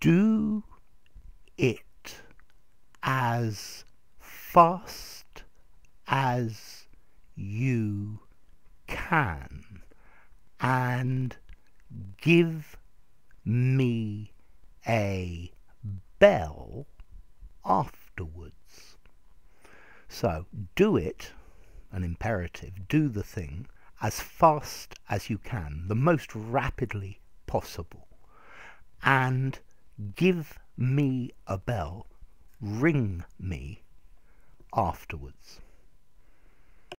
do it as fast as you can and give me a bell afterwards. So do it, an imperative, do the thing as fast as you can, the most rapidly possible, and give me a bell, ring me afterwards.